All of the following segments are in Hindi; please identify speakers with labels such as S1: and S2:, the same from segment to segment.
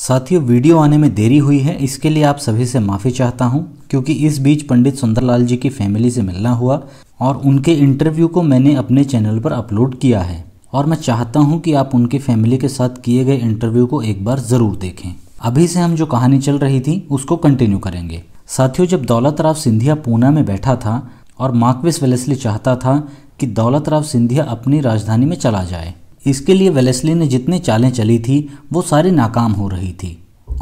S1: साथियों वीडियो आने में देरी हुई है इसके लिए आप सभी से माफ़ी चाहता हूं क्योंकि इस बीच पंडित सुंदरलाल जी की फैमिली से मिलना हुआ और उनके इंटरव्यू को मैंने अपने चैनल पर अपलोड किया है और मैं चाहता हूं कि आप उनकी फैमिली के साथ किए गए इंटरव्यू को एक बार ज़रूर देखें अभी से हम जो कहानी चल रही थी उसको कंटिन्यू करेंगे साथियों जब दौलतराव सिंधिया पूना में बैठा था और मार्कविस वेलेसली चाहता था कि दौलतराव सिंधिया अपनी राजधानी में चला जाए इसके लिए वेलेस्ली ने जितने चालें चली थी वो सारी नाकाम हो रही थी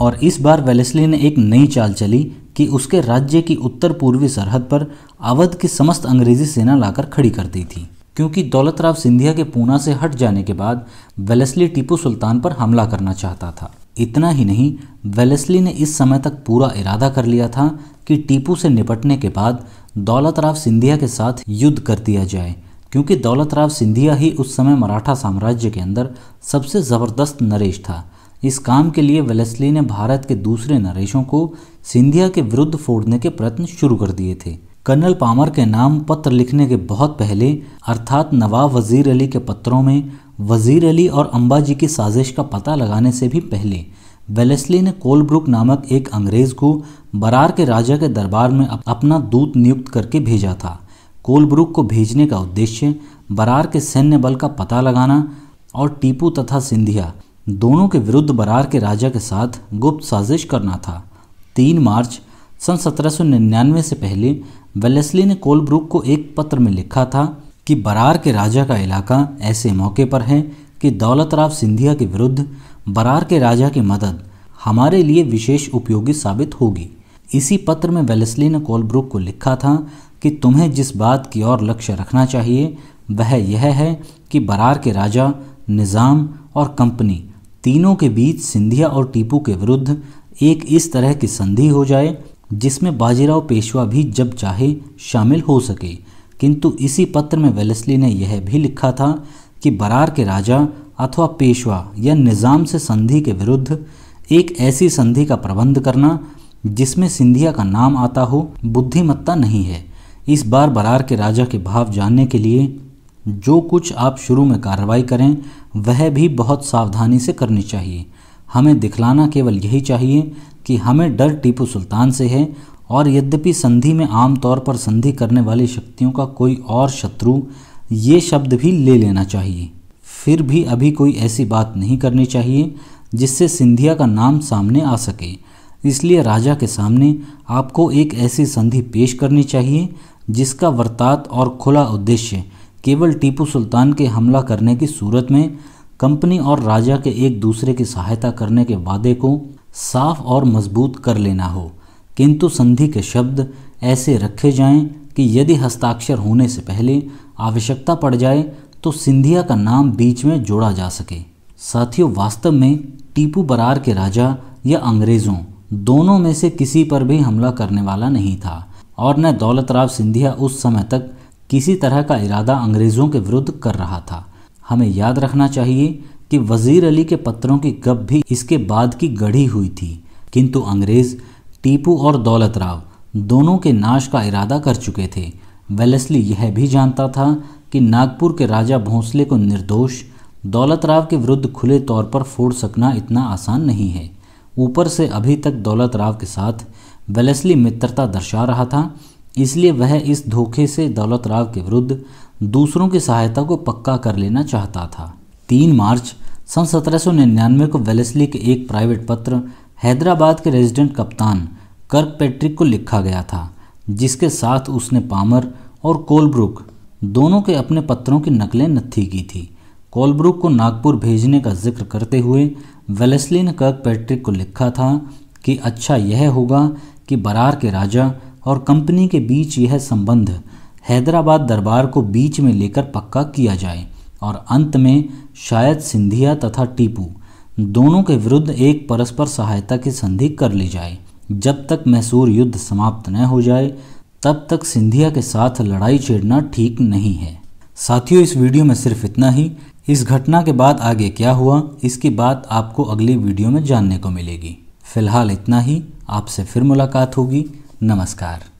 S1: और इस बार वेलेस्ली ने एक नई चाल चली कि उसके राज्य की उत्तर पूर्वी सरहद पर अवध की समस्त अंग्रेजी सेना लाकर खड़ी कर दी थी क्योंकि दौलतराव सिंधिया के पूना से हट जाने के बाद वेलेस्ली टीपू सुल्तान पर हमला करना चाहता था इतना ही नहीं वेलेस्ली ने इस समय तक पूरा इरादा कर लिया था कि टीपू से निपटने के बाद दौलतराव सिंधिया के साथ युद्ध कर दिया जाए क्योंकि दौलतराव सिंधिया ही उस समय मराठा साम्राज्य के अंदर सबसे ज़बरदस्त नरेश था इस काम के लिए वेलेस्ली ने भारत के दूसरे नरेशों को सिंधिया के विरुद्ध फोड़ने के प्रयत्न शुरू कर दिए थे कर्नल पामर के नाम पत्र लिखने के बहुत पहले अर्थात नवाब वजीर अली के पत्रों में वजीर अली और अंबाजी की साजिश का पता लगाने से भी पहले वेलेस्ली ने कोलब्रुक नामक एक अंग्रेज़ को बरार के राजा के दरबार में अपना दूत नियुक्त करके भेजा था कोलब्रुक को भेजने का उद्देश्य बरार के सैन्य बल का पता लगाना और टीपू तथा सिंधिया दोनों के विरुद्ध बरार के राजा के साथ गुप्त साजिश करना था तीन मार्च सन सत्रह से पहले वेलेस्ली ने कोलब्रुक को एक पत्र में लिखा था कि बरार के राजा का इलाका ऐसे मौके पर है कि दौलतराव सिंधिया के विरुद्ध बरार के राजा की मदद हमारे लिए विशेष उपयोगी साबित होगी इसी पत्र में वेलेस्ली ने कोलब्रुक को लिखा था कि तुम्हें जिस बात की ओर लक्ष्य रखना चाहिए वह यह है कि बरार के राजा निज़ाम और कंपनी तीनों के बीच सिंधिया और टीपू के विरुद्ध एक इस तरह की संधि हो जाए जिसमें बाजीराव पेशवा भी जब चाहे शामिल हो सके किंतु इसी पत्र में वेलेस्ली ने यह भी लिखा था कि बरार के राजा अथवा पेशवा या निज़ाम से संधि के विरुद्ध एक ऐसी संधि का प्रबंध करना जिसमें सिंधिया का नाम आता हो बुद्धिमत्ता नहीं है इस बार बरार के राजा के भाव जानने के लिए जो कुछ आप शुरू में कार्रवाई करें वह भी बहुत सावधानी से करनी चाहिए हमें दिखलाना केवल यही चाहिए कि हमें डर टीपू सुल्तान से है और यद्यपि संधि में आम तौर पर संधि करने वाली शक्तियों का कोई और शत्रु ये शब्द भी ले लेना चाहिए फिर भी अभी कोई ऐसी बात नहीं करनी चाहिए जिससे सिंधिया का नाम सामने आ सके इसलिए राजा के सामने आपको एक ऐसी संधि पेश करनी चाहिए जिसका वर्तात और खुला उद्देश्य केवल टीपू सुल्तान के हमला करने की सूरत में कंपनी और राजा के एक दूसरे की सहायता करने के वादे को साफ और मजबूत कर लेना हो किंतु संधि के शब्द ऐसे रखे जाएं कि यदि हस्ताक्षर होने से पहले आवश्यकता पड़ जाए तो सिंधिया का नाम बीच में जोड़ा जा सके साथियों वास्तव में टीपू बरार के राजा या अंग्रेज़ों दोनों में से किसी पर भी हमला करने वाला नहीं था और न दौलत राव सिंधिया उस समय तक किसी तरह का इरादा अंग्रेज़ों के विरुद्ध कर रहा था हमें याद रखना चाहिए कि वजीर अली के पत्रों की गप भी इसके बाद की गढ़ी हुई थी किंतु अंग्रेज़ टीपू और दौलत राव दोनों के नाश का इरादा कर चुके थे वेलेस्ली यह भी जानता था कि नागपुर के राजा भोंसले को निर्दोष दौलत राव के विरुद्ध खुले तौर पर फोड़ सकना इतना आसान नहीं है ऊपर से अभी तक दौलत राव के साथ वेलेसली मित्रता दर्शा रहा था इसलिए वह इस धोखे से दौलत राव के विरुद्ध दूसरों की सहायता को पक्का कर लेना चाहता था तीन मार्च सन सत्रह को वेलेसली के एक प्राइवेट पत्र हैदराबाद के रेजिडेंट कप्तान कर्क पैट्रिक को लिखा गया था जिसके साथ उसने पामर और कोलब्रुक दोनों के अपने पत्रों की नकलें नत्थी की थी कोलब्रुक को नागपुर भेजने का जिक्र करते हुए वेलेस्ली ने कर्क पैट्रिक को लिखा था कि अच्छा यह होगा कि बरार के राजा और कंपनी के बीच यह संबंध हैदराबाद दरबार को बीच में लेकर पक्का किया जाए और अंत में शायद सिंधिया तथा टीपू दोनों के विरुद्ध एक परस्पर सहायता की संधि कर ली जाए जब तक मैसूर युद्ध समाप्त न हो जाए तब तक सिंधिया के साथ लड़ाई छेड़ना ठीक नहीं है साथियों इस वीडियो में सिर्फ इतना ही इस घटना के बाद आगे क्या हुआ इसकी बात आपको अगली वीडियो में जानने को मिलेगी फिलहाल इतना ही आपसे फिर मुलाकात होगी नमस्कार